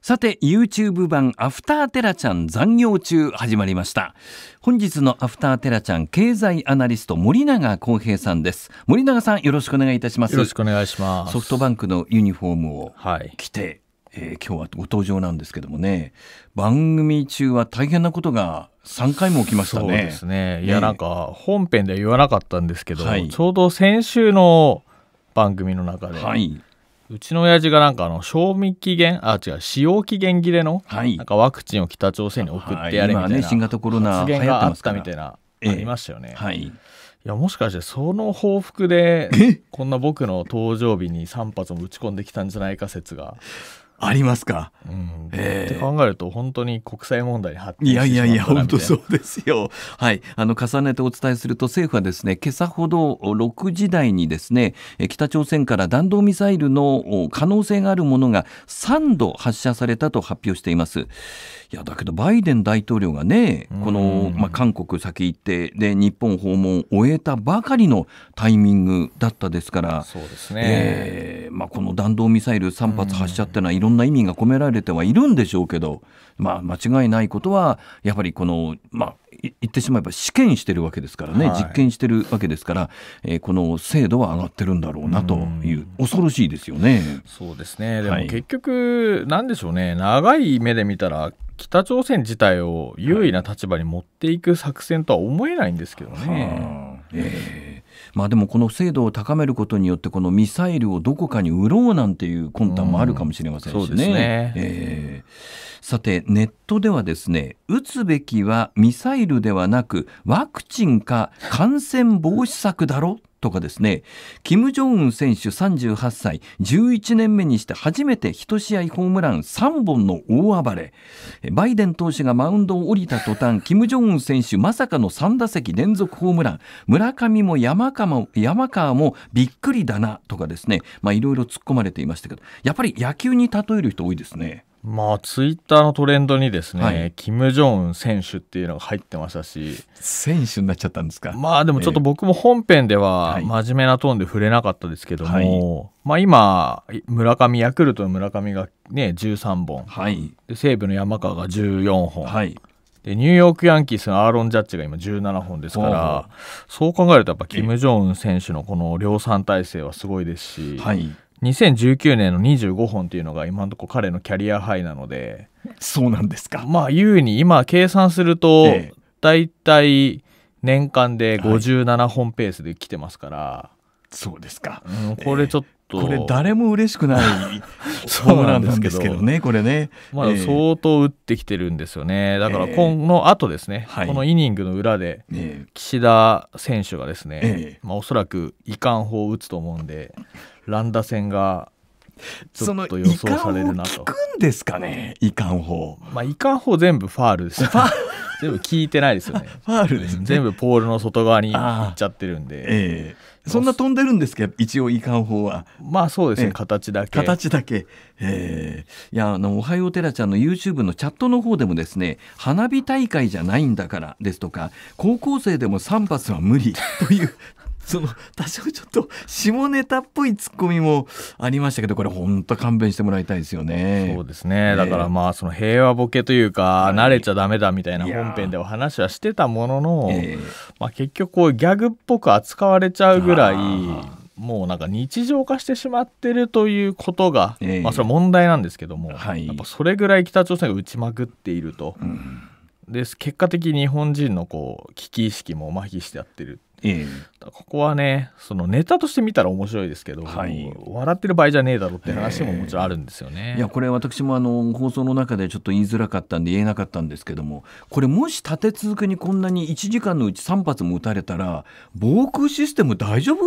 さて YouTube 版アフターテラちゃん残業中始まりました本日のアフターテラちゃん経済アナリスト森永康平さんです森永さんよろしくお願いいたしますよろしくお願いしますソフトバンクのユニフォームを着て、はい、えー、今日はご登場なんですけどもね番組中は大変なことが3回も起きましたねそうですねいや、なんか本編では言わなかったんですけど、はい、ちょうど先週の番組の中で、はいうちの親父がなんかあの賞味期限あ違う使用期限切れの、はい、なんかワクチンを北朝鮮に送ってやれみたいな、ね、新型コロナ発言があったみたいな、ええ、ありましたよね。はいいやもしかしてその報復でこんな僕の登場日に3発も打ち込んできたんじゃないか説がありますか、うん、えー、って考えると本当に国際問題に発展してしまったいやいやいや本当そうですよはいあの重ねてお伝えすると政府はですね今朝ほど6時台にですね北朝鮮から弾道ミサイルの可能性があるものが3度発射されたと発表していますいやだけどバイデン大統領がねこの、まあ、韓国先行ってで日本訪問を終えたばかりのタイミングだったですからそうですね、えー、まあ、この弾道ミサイル3発発射ってのはいろろんな意味が込められてはいるんでしょうけど、まあ、間違いないことはやっぱりこの、まあ、言ってしまえば試験してるわけですからね、はい、実験してるわけですから、えー、この精度は上がってるんだろうなという、う恐ろしいですよね。そうですねでも結局、なんでしょうね長い目で見たら北朝鮮自体を優位な立場に持っていく作戦とは思えないんですけどね。はいえーまあ、でもこの精度を高めることによってこのミサイルをどこかに売ろうなんていう魂胆もあるかもしれませんしね。うん、ねえー、さてネットではですね打つべきはミサイルではなくワクチンか感染防止策だろとかですね、キム・ジョンウン選手38歳、11年目にして初めて1試合ホームラン3本の大暴れ、バイデン投手がマウンドを降りた途端、キム・ジョンウン選手まさかの3打席連続ホームラン、村上も山川も山川もびっくりだなとかですね、まいろいろ突っ込まれていましたけど、やっぱり野球に例える人多いですね。まあ、ツイッターのトレンドにですね、はい、キム・ジョンウン選手っていうのが入ってましたし選手になっちゃったんですかまあでもちょっと僕も本編では真面目なトーンで触れなかったですけども、はい、まあ、今村上ヤクルトの村上が、ね、13本、はい、で西武の山川が14本、はい、でニューヨーク・ヤンキースのアーロン・ジャッジが今17本ですからそう考えるとやっぱキム・ジョンウン選手のこの量産体制はすごいですし。はい2019年の25本っていうのが今のところ彼のキャリアハイなのでそうなんですかまあ優に今計算すると大体年間で57本ペースで来てますから、はい、そうですか、うん、これちょっとこれ誰も嬉しくない そうなんですけどねこれね、まあ、相当打ってきてるんですよねだからこのあとですね、このイニングの裏で岸田選手がですね、まあ、おそらく遺憾砲を打つと思うんで乱打戦がちょっと予想されるなと。いかくんですかね、遺憾法。まあ遺憾法全部ファールです。ファール全部聞いてないですよねファールです、ね、全部ポールの外側に行っちゃってるんで、えー、そんな飛んでるんですけど一応違反法はまあそうですね、えー、形だけ形だけ、えー、いやあのおはようてらちゃんの YouTube のチャットの方でもですね花火大会じゃないんだからですとか高校生でも3発は無理というその多少ちょっと下ネタっぽいツッコミもありましたけどこれ本当勘弁してもらいたいですよねそうですね、えー、だからまあその平和ボケというか、慣れちゃダメだみたいな本編でお話はしてたものの、えー、まあ、結局こうギャグっぽく扱われちゃうぐらいもうなんか日常化してしまってるということが、えー、まあ、それは問題なんですけども、はい、やっぱそれぐらい北朝鮮が打ちまくっていると。うんで結果的に日本人のこう危機意識も麻痺してやってるえー、ここはねそのネタとして見たら面白いですけど、はい、笑ってる場合じゃねえだろうって話ももちろんあるんですよね、えー、いやこれ私もあの放送の中でちょっと言いづらかったんで言えなかったんですけどもこれもし立て続けにこんなに1時間のうち3発も撃たれたら防空システム大丈夫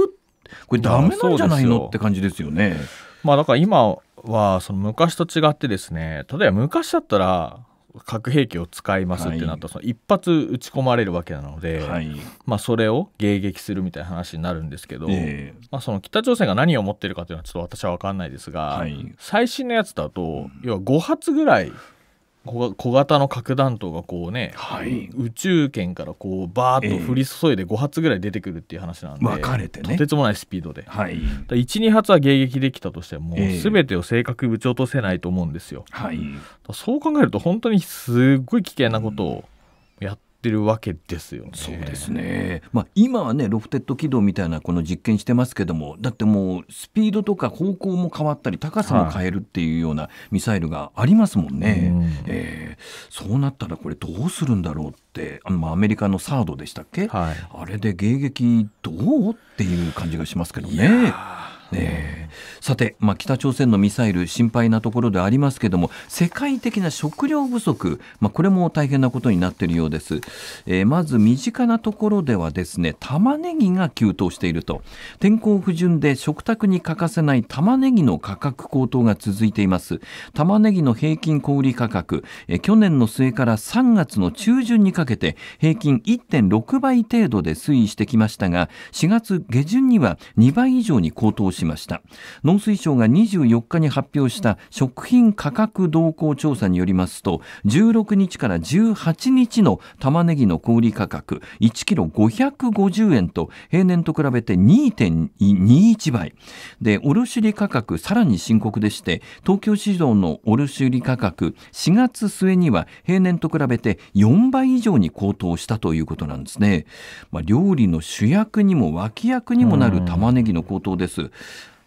これダメなんじゃないのって感じですよね。まあ、だから今はその昔と違ってですね例えば昔だったら核兵器を使いますってなったら、はい、一発撃ち込まれるわけなので、はい、まあ、それを迎撃するみたいな話になるんですけど、えー、まあ、その北朝鮮が何を持ってるかというのはちょっと私は分かんないですが、はい、最新のやつだと、要は5発ぐらい小型の核弾頭がこうね、はい、宇宙圏からこうバーッと降り注いで5発ぐらい出てくるっていう話なんで、えーね、とてつもないスピードで、はい、12発は迎撃できたとしても、えー、てを正確に撃ち落とせないと思うんですよ、はい、そう考えると本当にすっごい危険なことをってるわけですよね。そうですね。まあ今はねロフテッド軌道みたいなこの実験してますけども、だってもうスピードとか方向も変わったり高さも変えるっていうようなミサイルがありますもんね。はい、えー、そうなったらこれどうするんだろうって、まあアメリカのサードでしたっけ？はい、あれで迎撃どうっていう感じがしますけどね。ね、さて、まあ、北朝鮮のミサイル心配なところでありますけども世界的な食料不足、まあ、これも大変なことになっているようです、えー、まず身近なところではですね玉ねぎが急騰していると天候不順で食卓に欠かせない玉ねぎの価格高騰が続いています玉ねぎの平均小売価格、えー、去年の末から3月の中旬にかけて平均1.6倍程度で推移してきましたが4月下旬には2倍以上に高騰ししました農水省が24日に発表した食品価格動向調査によりますと16日から18日の玉ねぎの小売価格1キロ550円と平年と比べて2.21倍で卸売価格さらに深刻でして東京市場の卸売価格4月末には平年と比べて4倍以上に高騰したということなんですね、まあ、料理の主役にも脇役にもなる玉ねぎの高騰です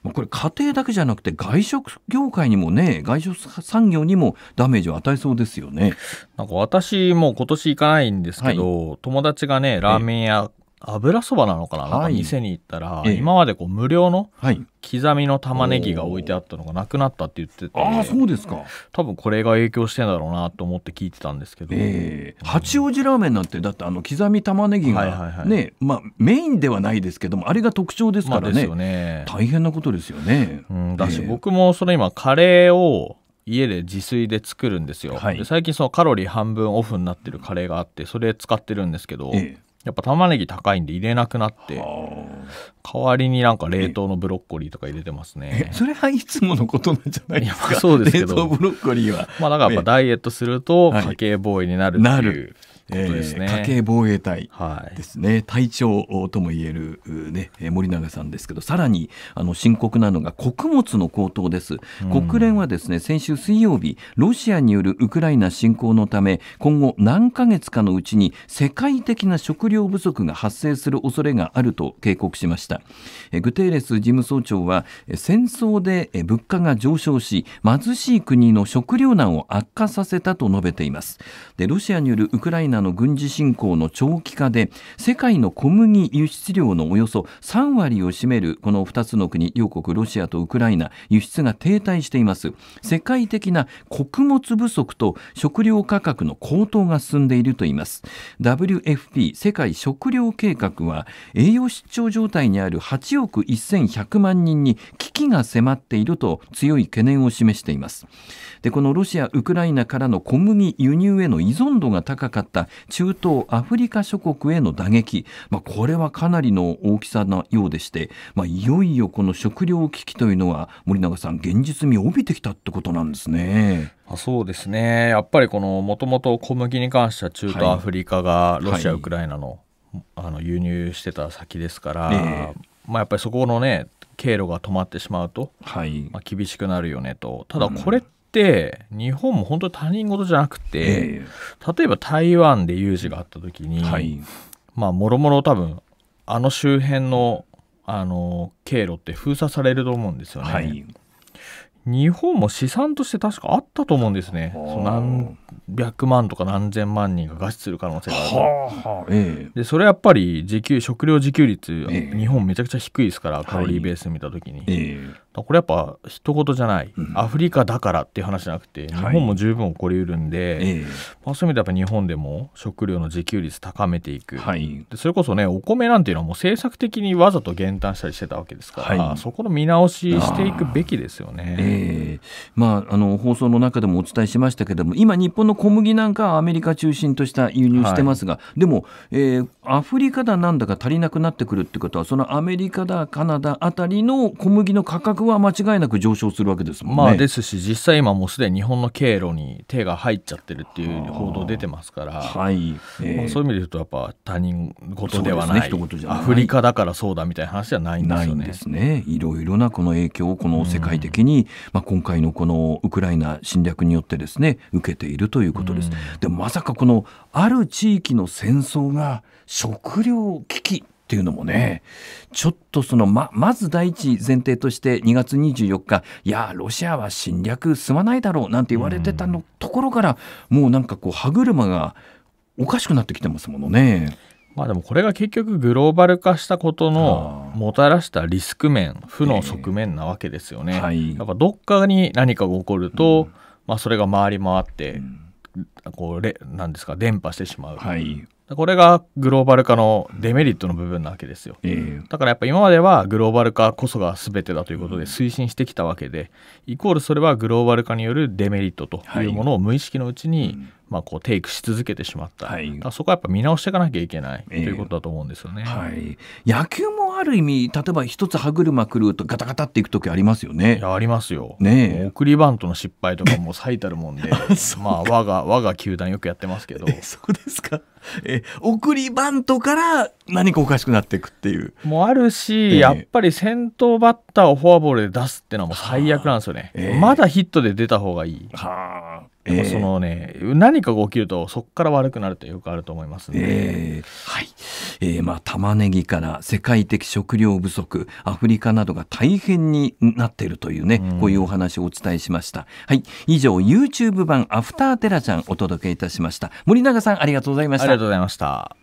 まあ、これ家庭だけじゃなくて外食業界にもね外食産業にもダメージを与えそうですよねなんか私も今年行かないんですけど、はい、友達がねラーメン屋油そばなのかな,、なか店に行ったら、今までこう無料の刻みの玉ねぎが置いてあったのがなくなったって言ってて、ああそうですか多分これが影響してんだろうなと思って聞いてたんですけど、えー、八王子ラーメンなんてだってあの刻み玉ねぎがね、はいはいはい、まあ、メインではないですけどもあれが特徴ですからねまあね、大変なことですよね、うん、だし、えー、僕もそれ今カレーを家で自炊で作るんですよ、はい、最近そのカロリー半分オフになってるカレーがあってそれ使ってるんですけど、えーやっぱ玉ねぎ高いんで入れなくなって代わりになんか冷凍のブロッコリーとか入れてますねそれはいつものことなんじゃないですかそうですけど冷凍ブロッコリーはまあだからやっぱダイエットすると家計防衛になるっていう、はい、なるえー、家計防衛隊ですね、はい、隊長ともいえる、ね、森永さんですけどさらにあの深刻なのが穀物の高騰です、うん、国連はですね先週水曜日ロシアによるウクライナ侵攻のため今後何ヶ月かのうちに世界的な食料不足が発生する恐れがあると警告しましたグテーレス事務総長は戦争で物価が上昇し貧しい国の食糧難を悪化させたと述べていますでロシアによるウクライナナの軍事侵攻の長期化で世界の小麦輸出量のおよそ3割を占めるこの2つの国両国ロシアとウクライナ輸出が停滞しています世界的な穀物不足と食料価格の高騰が進んでいるといいます WFP 世界食糧計画は栄養失調状態にある8億1100万人に危機が迫っていると強い懸念を示していますでこのロシアウクライナからの小麦輸入への依存度が高かった中東アフリカ諸国への打撃、まあ、これはかなりの大きさなようでして、まあ、いよいよこの食糧危機というのは森永さん現実味を帯びてきたってことなんですね。あそうですねやっぱりこのもともと小麦に関しては中東アフリカがロシア、はい、ウクライナの,、あの輸入してた先ですから、えー、まあ、やっぱりそこのね経路が止まってしまうと、はいまあ、厳しくなるよねとただこれっ、日本も本当に他人事じゃなくて、例えば台湾で有事があった時に、はい、まあ、もろもろ多分、あの周辺の、あの、経路って封鎖されると思うんですよね。はい日本も試算として確かあったと思うんですね、その何百万とか何千万人が餓死する可能性がある、でそれはやっぱり自給食料自給率、え、日本めちゃくちゃ低いですから、カロリーベース見たときに、はい、これやっぱ一言じゃない、アフリカだからっていう話じゃなくて、日本も十分起こりうるんで、まあ、そういう意味では日本でも食料の自給率高めていく、はい、でそれこそね、お米なんていうのはもう政策的にわざと減反したりしてたわけですから、はい、そこの見直ししていくべきですよね。えー、まあ、あの放送の中でもお伝えしましたけれども今、日本の小麦なんかはアメリカ中心とした輸入してますが、はい、でも、えー、アフリカだなんだか足りなくなってくるってことはそのアメリカだカナダあたりの小麦の価格は間違いなく上昇するわけですもんね。まあ、ですし実際今もうすでに日本の経路に手が入っちゃってるっていう報道出てますから、はい、えー、まあ、そういう意味で言うとやっぱ他人事ではない,、ね、じゃないアフリカだからそうだみたいな話じゃないんですよね。ないんですねいろいろなこの影響をこの世界的に、まあ、今回のこのウクライナ侵略によってですね受けているということです。でもまさかこのある地域の戦争が食糧危機っていうのもね、ちょっとそのま、まず第一前提として2月24日、いや、ロシアは侵略すまないだろうなんて言われてたの、ところから、もうなんかこう、歯車がおかしくなってきてますものね。まあでもこれが結局グローバル化したことのもたらしたリスク面負の側面なわけですよね、えーはい、やっぱどっかに何かが起こると、うん、まあ、それが回り回って、うん、こうれなんですか伝播してしまう、はい、これがグローバル化のデメリットの部分なわけですよ、えー、だからやっぱ今まではグローバル化こそが全てだということで推進してきたわけでイコールそれはグローバル化によるデメリットというものを無意識のうちに、うんまあ、こうテイクし続けてしまった、はい、そこはやっぱ見直していかなきゃいけない、えー、ということだと思うんですよね、はい、野球もある意味例えば一つ歯車くるとガタガタっていく時ありますよねありますよ、ね、送りバントの失敗とかも最たるもんで まあ我が我が球団よくやってますけどそうですかえ送りバントから何かおかしくなっていくっていうもあるし、えー、やっぱり先頭バッターをフォアボールで出すっていうのはもう最悪なんですよね、えー、まだヒットで出た方がいいはえー、そのね何かが起きるとそこから悪くなるってよくあると思いますね、えー、はい、えー、まあ玉ねぎから世界的食料不足アフリカなどが大変になっているというね、こういうお話をお伝えしましたはい以上 YouTube 版アフターテラちゃんお届けいたしました森永さんありがとうございましたありがとうございました